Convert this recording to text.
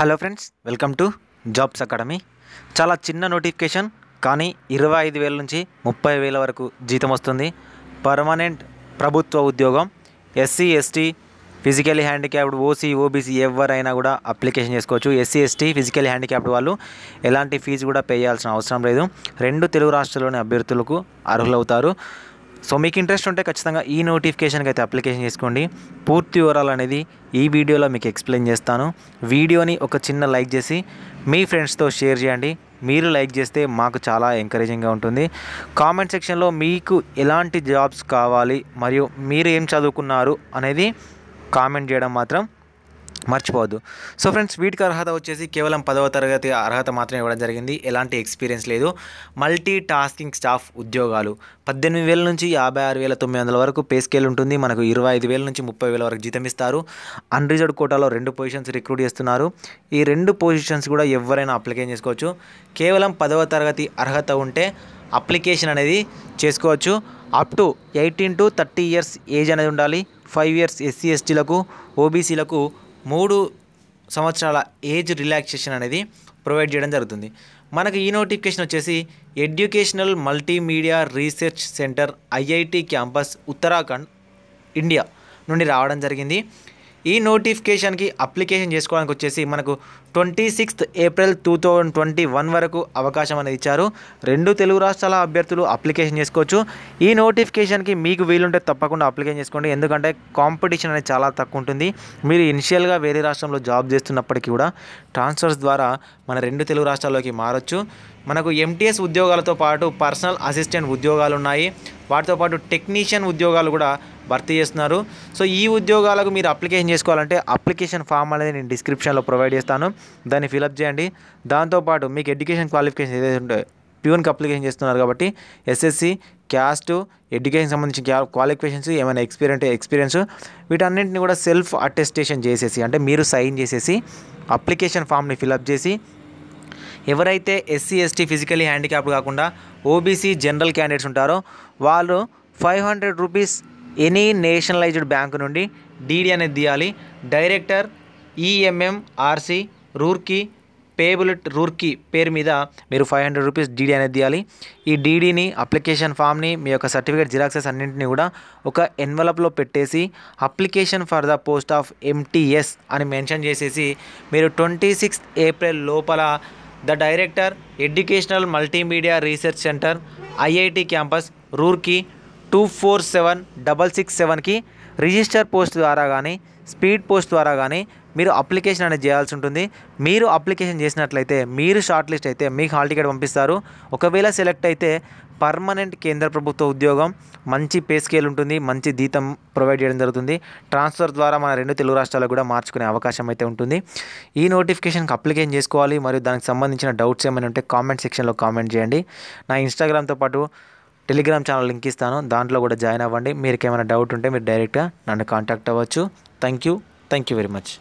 hello friends welcome to jobs academy చాలా చిన్న notification కానీ ఇరవై ఐదు వేల నుంచి ముప్పై వేల వరకు జీతం వస్తుంది పర్మనెంట్ ప్రభుత్వ ఉద్యోగం SC ST physically handicapped OC OBC ఎవరైనా కూడా అప్లికేషన్ చేసుకోవచ్చు ఎస్సీ ఎస్టీ ఫిజికలీ హ్యాండిక్యాప్డ్ వాళ్ళు ఎలాంటి ఫీజు కూడా పే చేయాల్సిన అవసరం లేదు రెండు తెలుగు రాష్ట్రాల్లోని అభ్యర్థులకు అర్హులవుతారు సో మీకు ఇంట్రెస్ట్ ఉంటే ఖచ్చితంగా ఈ నోటిఫికేషన్కి అయితే అప్లికేషన్ చేసుకోండి పూర్తి వివరాలు అనేది ఈ వీడియోలో మీకు ఎక్స్ప్లెయిన్ చేస్తాను వీడియోని ఒక చిన్న లైక్ చేసి మీ ఫ్రెండ్స్తో షేర్ చేయండి మీరు లైక్ చేస్తే మాకు చాలా ఎంకరేజింగ్గా ఉంటుంది కామెంట్ సెక్షన్లో మీకు ఎలాంటి జాబ్స్ కావాలి మరియు మీరు ఏం చదువుకున్నారు అనేది కామెంట్ చేయడం మాత్రం మర్చిపోవద్దు సో ఫ్రెండ్స్ వీటికి అర్హత వచ్చేసి కేవలం పదవ తరగతి అర్హత మాత్రమే ఇవ్వడం జరిగింది ఎలాంటి ఎక్స్పీరియన్స్ లేదు మల్టీ టాస్కింగ్ స్టాఫ్ ఉద్యోగాలు పద్దెనిమిది వేల నుంచి యాభై ఆరు వేల తొమ్మిది వందల వరకు పే స్కేల్ ఉంటుంది మనకు ఇరవై ఐదు వేల నుంచి ముప్పై వేల వరకు జీతం ఇస్తారు అన్రిజర్వ్ కోటాలో రెండు పొజిషన్స్ రిక్రూట్ చేస్తున్నారు ఈ రెండు పొజిషన్స్ కూడా ఎవరైనా అప్లికేషన్ చేసుకోవచ్చు కేవలం పదవ తరగతి అర్హత ఉంటే అప్లికేషన్ అనేది చేసుకోవచ్చు up to eighteen to thirty years age అనేది ఉండాలి ఫైవ్ ఇయర్స్ ఎస్సీ ఎస్టీలకు ఓబీసీలకు మూడు సంవత్సరాల ఏజ్ రిలాక్సేషన్ అనేది ప్రొవైడ్ చేయడం జరుగుతుంది మనకు ఈ నోటిఫికేషన్ వచ్చేసి educational multimedia research centre IIT campus Uttarakhand India నుండి రావడం జరిగింది ఈ నోటిఫికేషన్కి అప్లికేషన్ చేసుకోవడానికి వచ్చేసి మనకు twenty sixth April two thousand twenty one వరకు అవకాశం అనేది ఇచ్చారు రెండు తెలుగు రాష్ట్రాల అభ్యర్థులు అప్లికేషన్ చేసుకోవచ్చు ఈ నోటిఫికేషన్కి మీకు వీలుంటే తప్పకుండా అప్లికేషన్ చేసుకోండి ఎందుకంటే కాంపిటీషన్ అనేది చాలా తక్కువ ఉంటుంది మీరు ఇనిషియల్గా వేరే రాష్ట్రంలో జాబ్ చేస్తున్నప్పటికీ కూడా ట్రాన్స్ఫర్స్ ద్వారా మన రెండు తెలుగు రాష్ట్రాల్లోకి మారొచ్చు మనకు ఎంటీఎస్ ఉద్యోగాలతో పాటు పర్సనల్ అసిస్టెంట్ ఉద్యోగాలు ఉన్నాయి వాటితో పాటు టెక్నీషియన్ ఉద్యోగాలు కూడా భర్తీ చేస్తున్నారు సో ఈ ఉద్యోగాలకు మీరు అప్లికేషన్ చేసుకోవాలంటే అప్లికేషన్ ఫామ్ అనేది నేను డిస్క్రిప్షన్లో ప్రొవైడ్ చేస్తాను దాన్ని ఫిలప్ చేయండి దాంతోపాటు మీకు ఎడ్యుకేషన్ క్వాలిఫికేషన్ ఏదైతే ఉంటే ప్యూన్కి అప్లికేషన్ చేస్తున్నారు కాబట్టి ఎస్ఎస్సి క్యాస్ట్ ఎడ్యుకేషన్ సంబంధించిన క్వాలిఫికేషన్స్ ఏమైనా ఎక్స్పీరియన్స్ ఎక్స్పీరియన్స్ వీటన్నింటిని కూడా సెల్ఫ్ అటెస్టేషన్ చేసేసి అంటే మీరు సైన్ చేసేసి అప్లికేషన్ ఫామ్ని ఫిలప్ చేసి ఎవరైతే ఎస్సీ ఎస్టీ ఫిజికలీ హ్యాండిక్యాప్ కాకుండా ఓబీసీ జనరల్ క్యాండిడేట్స్ ఉంటారో వాళ్ళు five hundred rupees any nationalised bank నుండి డీడీ అనేది తీయాలి director EMMRC Roorkee payable at Roorkee పేరు మీద మీరు ఫైవ్ హండ్రెడ్ రూపీస్ డీడీ అనేది తీయాలి ఈ డీడీని అప్లికేషన్ ఫామ్ని మీ యొక్క సర్టిఫికేట్ జిరాక్సెస్ అన్నింటినీ కూడా ఒక ఎన్వలప్లో పెట్టేసి application for the post of MTS అని మెన్షన్ చేసేసి మీరు ట్వంటీ సిక్స్త్ ఏప్రిల్ లోపల the director educational multimedia research centre IIT campus Roorkee two four seven double six సెవెన్కి రిజిస్టర్ పోస్ట్ ద్వారా కానీ స్పీడ్ పోస్ట్ ద్వారా కానీ మీరు అప్లికేషన్ అనేది చేయాల్సి ఉంటుంది మీరు అప్లికేషన్ చేసినట్లయితే మీరు షార్ట్ లిస్ట్ అయితే మీకు హాల్ టికెట్ పంపిస్తారు ఒకవేళ సెలెక్ట్ అయితే పర్మనెంట్ కేంద్ర ప్రభుత్వ ఉద్యోగం మంచి పే స్కేల్ ఉంటుంది మంచి జీతం ప్రొవైడ్ చేయడం జరుగుతుంది ట్రాన్స్ఫర్ ద్వారా మన రెండు తెలుగు రాష్ట్రాలకు కూడా మార్చుకునే అవకాశం అయితే ఉంటుంది ఈ నోటిఫికేషన్కి అప్లికేషన్ చేసుకోవాలి మరియు దానికి సంబంధించిన డౌట్స్ ఏమైనా ఉంటే కామెంట్ సెక్షన్లో కామెంట్ చేయండి నా ఇన్స్టాగ్రామ్తో పాటు టెలిగ్రామ్ ఛానల్ లింక్ ఇస్తాను దాంట్లో కూడా జాయిన్ అవ్వండి మీకు ఏమైనా డౌట్ ఉంటే మీరు డైరెక్ట్గా నన్ను కాంటాక్ట్ అవ్వచ్చు thank you thank you very much